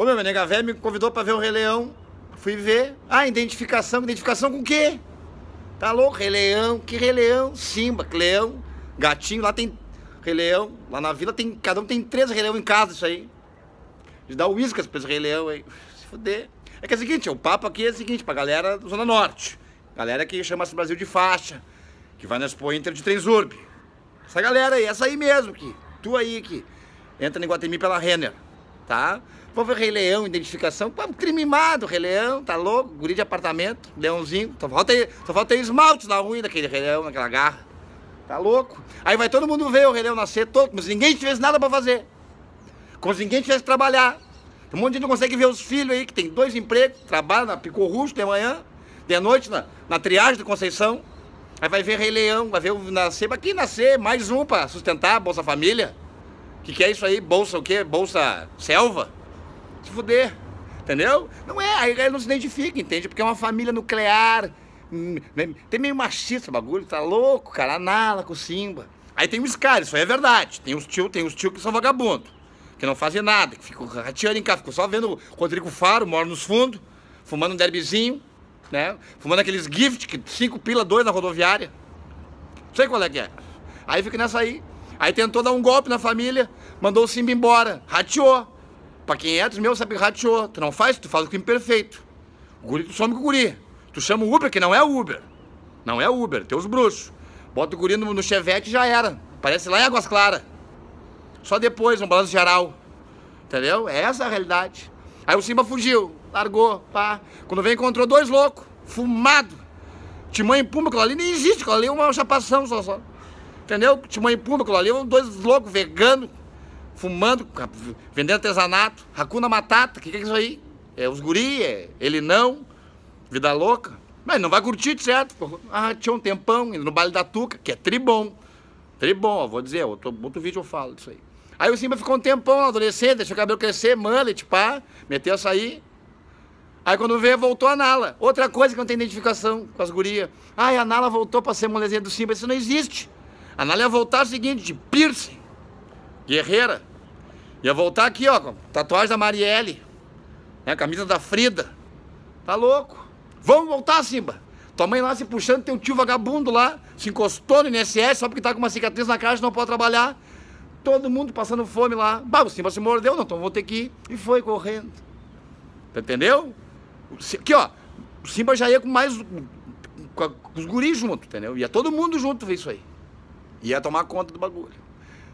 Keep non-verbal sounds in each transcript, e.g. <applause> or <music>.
Ô meu, nega velha me convidou para ver o Rei Leão. Fui ver. Ah, identificação. Identificação com o quê? Tá louco? Rei Leão. Que Rei Leão? Simba, cleão, Gatinho. Lá tem Rei Leão. Lá na vila tem... Cada um tem três Rei Leão em casa, isso aí. De dar uísque pra esse Rei Leão aí. <laughs> Se fuder. É que é o seguinte, o papo aqui é o seguinte, pra galera da Zona Norte. Galera que chama-se Brasil de faixa. Que vai na Expo Inter de Transurb. Essa galera aí, essa aí mesmo que Tu aí que entra em Guatemi pela Renner tá? Vou ver Rei Leão, identificação. Pô, crime mimado, Rei Leão, tá louco? Guri de apartamento, leãozinho. Só falta, só falta esmalte na unha daquele Rei Leão, naquela garra. Tá louco? Aí vai todo mundo ver o Rei Leão nascer, todo, mas ninguém tivesse nada pra fazer. Como se ninguém tivesse trabalhar. Um monte de gente não consegue ver os filhos aí, que tem dois empregos, trabalha na Picorrucho de manhã, de noite na, na triagem de Conceição. Aí vai ver Rei Leão, vai ver o nascer, pra quem nascer, mais um pra sustentar a Bolsa Família que, que é isso aí? Bolsa o quê? Bolsa selva? Se fuder. Entendeu? Não é, aí ele não se identifica, entende? Porque é uma família nuclear. Hum, né? Tem meio machista o bagulho, tá louco, cara. Anala com Simba. Aí tem os caras, isso aí é verdade. Tem os tio, tem os tio que são vagabundo, que não fazem nada, que ficam rateando em casa, ficam só vendo o Rodrigo Faro, mora nos fundos, fumando um derbizinho, né? Fumando aqueles gift, que cinco pila, dois na rodoviária. Não sei qual é que é. Aí fica nessa aí. Aí tentou dar um golpe na família, mandou o Simba embora, rateou. Pra quem é dos meus sabe que rateou. Tu não faz, tu faz o crime perfeito. O guri, tu some com o guri. Tu chama o Uber, que não é Uber. Não é Uber, tem os bruxos. Bota o guri no, no chevette e já era. Parece lá em Águas Claras. Só depois, um balanço geral. Entendeu? É essa a realidade. Aí o Simba fugiu, largou, pá. Quando vem, encontrou dois loucos, fumado. Timão e Pumba, aquilo ali nem existe, aquilo ali é uma chapação só. só. Entendeu? Timão e Pumba, aquilo ali, dois loucos veganos, fumando, ah, vendendo artesanato, racuna matata, o que, que é isso aí? É os guri, é ele não, vida louca. Mas não vai curtir, tá certo? Ah, tinha um tempão, indo no baile da Tuca, que é tribom. Tribom, ó, vou dizer, outro, outro vídeo eu falo disso aí. Aí o Simba ficou um tempão, adolescente, deixou o cabelo crescer, mullet, pá, meteu essa aí. Aí quando veio, voltou a Nala. Outra coisa que não tem identificação com as gurias. Ai, a Nala voltou pra ser molezinha do Simba, isso não existe. A Nala ia voltar o seguinte, de piercing, guerreira. Ia voltar aqui, ó, com tatuagem da Marielle, né, camisa da Frida. Tá louco? Vamos voltar, Simba. Tua mãe lá se puxando, tem um tio vagabundo lá, se encostou no INSS só porque tá com uma cicatriz na cara e não pode trabalhar. Todo mundo passando fome lá. Bah, o Simba se mordeu, não, então vou ter que ir. E foi correndo. Tá entendeu? Aqui, ó, o Simba já ia com mais. com, os guris junto, entendeu? Ia todo mundo junto ver isso aí ia tomar conta do bagulho.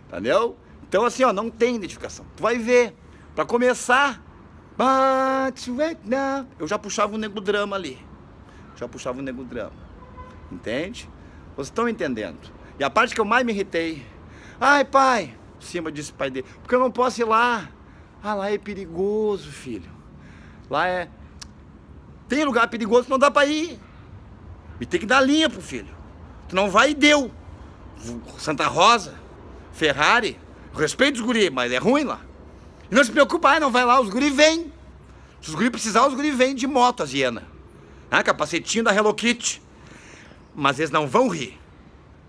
Entendeu? Então, assim, ó, não tem identificação. Tu vai ver. Pra começar, eu já puxava o um nego drama ali. Já puxava o um nego drama. Entende? Vocês estão entendendo? E a parte que eu mais me irritei. Ai, pai. Cima disse o pai dele. Porque eu não posso ir lá. Ah, lá é perigoso, filho. Lá é. Tem lugar perigoso que não dá pra ir. E tem que dar linha pro filho. Tu não vai e deu. Santa Rosa, Ferrari. Respeito os guri, mas é ruim lá. E não se preocupar, não vai lá, os guri vêm. Se os guri precisar, os guri vêm de moto, a Ziena. Ah, capacetinho da Hello Kitty. Mas eles não vão rir.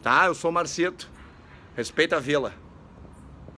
Tá? Eu sou o Marcito. Respeita a vila.